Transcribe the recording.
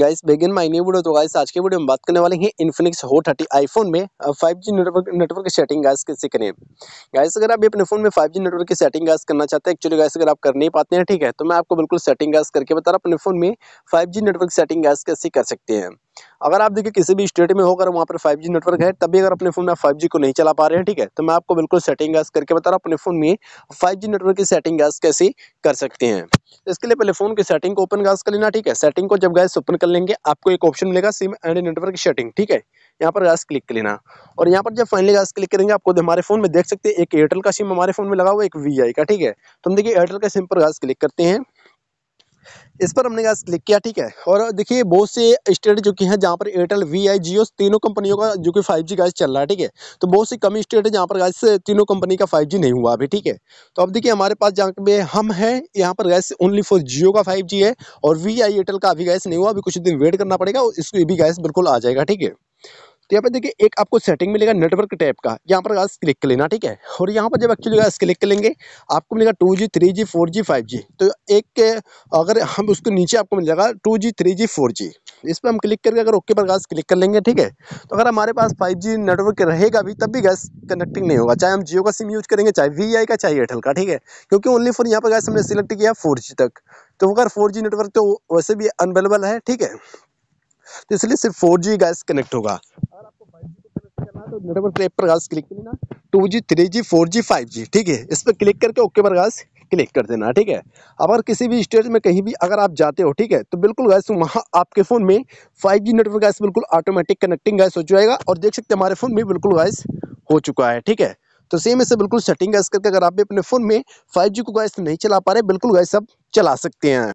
guys begin my new video तो guys आज के वीडियो में बात करने वाले हैं इन्फिनिक्स हो थर्टी आईफोन में फाइव जी नेटवर्क नेटवर्क की सेटिंग गाइस कैसे करें गाइस अगर आप अपने फोन में फाइव जी नेटवर्क की सेटिंग गाइस करना चाहते हैं एक्चुअली गाइस अगर आप कर नहीं पाते हैं ठीक है तो मैं आपको बिल्कुल सेटिंग गाइस करके बता रहा अपने फोन में फाइव नेटवर्क सेटिंग गाइस कैसे कर सकते हैं अगर आप देखिए किसी भी स्टेट में होकर वहाँ पर फाइव नेटवर्क है तभी अगर अपने फ़ोन में फाइव को नहीं चला पा रहे हैं ठीक है तो मैं आपको बिल्कुल सेटिंग गैस करके बता रहा हूँ अपने फ़ोन में फाइव नेटवर्क की सेटिंग गैस कैसे कर सकते हैं इसके लिए पहले फ़ोन की सेटिंग को ओपन गैस कर लेना ठीक है सेटिंग को जब गैस ओपन कर लेंगे आपको एक ऑप्शन मिलेगा सिम एंड नेटवर्क की सेटिंग ठीक है यहाँ पर गैस क्लिक कर लेना और यहाँ पर जब फाइनली गैस क्लिक करेंगे आपको हमारे फ़ोन में देख सकते हैं एक एयरटेल का सिम हमारे फ़ोन में लगा हुआ एक वी का ठीक है तो हम देखिए एयरटेल का सिम पर गैस क्लिक करते हैं इस पर हमने क्लिक किया ठीक है और देखिए बहुत से स्टेट जो कि हैं जहाँ पर एयरटेल वी आई जियो तीनों कंपनियों का जो कि फाइव जी गैस चल रहा है ठीक है तो बहुत सी कम स्टेट है जहाँ पर गैस तीनों कंपनी का फाइव जी नहीं हुआ अभी ठीक है तो अब देखिए हमारे पास जहाँ पे हम हैं यहाँ पर गैस ओनली फॉर जियो का फाइव है और वी आई एयरटेल का अभी गैस नहीं हुआ अभी कुछ दिन वेट करना पड़ेगा इसको भी गैस बिल्कुल आ जाएगा ठीक है तो यहाँ पर देखिए एक आपको सेटिंग मिलेगा नेटवर्क टैप का यहाँ पर क्लिक कर लेना ठीक है और यहाँ पर जब एक्चुअली क्लिक कर लेंगे आपको मिलेगा two G three G four G five G तो एक अगर हम उसके नीचे आपको मिल जाएगा two G three G four G इस पर हम क्लिक करके अगर ओके पर गैस क्लिक कर लेंगे ठीक है तो अगर हमारे पास फाइव जी नेटवर्क रहेगा भी तब भी गैस कनेक्टिंग नहीं होगा चाहे हम जियो का सिम यूज करेंगे चाहे वी का चाहे एयरटेल का ठीक है क्योंकि ओनली फोन यहाँ पर गैस हमने सिलेक्ट किया फोर तक तो अगर फोर नेटवर्क तो वैसे भी अनवेलेबल है ठीक है तो इसलिए सिर्फ फोर जी गैस कनेक्ट होगा तो नेटवर्क पर गाज क्लिक कर लेना two G three G four G five G ठीक है इस पर क्लिक करके ओके पर गाज क्लिक कर देना ठीक है अगर किसी भी स्टेज में कहीं भी अगर आप जाते हो ठीक है तो बिल्कुल गैस वहाँ आपके फ़ोन में फाइव जी नेटवर्क गैस बिल्कुल ऑटोमेटिक कनेक्टिंग गैस हो जाएगा और देख सकते हैं हमारे फ़ोन में बिल्कुल गैस हो चुका है ठीक है तो सेम ऐसे बिल्कुल सेटिंग गैस करके अगर आप भी अपने फ़ोन में फाइव को गैस नहीं चला पा रहे बिल्कुल गैस आप चला सकते हैं